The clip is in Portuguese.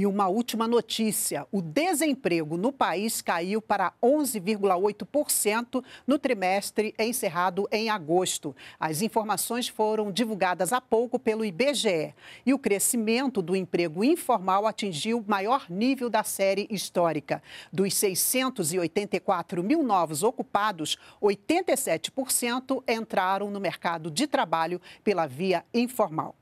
E uma última notícia: o desemprego no país caiu para 11,8% no trimestre encerrado em agosto. As informações foram divulgadas há pouco pelo IBGE. E o crescimento do emprego informal atingiu o maior nível da série histórica. Dos 684 mil novos ocupados, 87% entraram no mercado de trabalho pela via informal.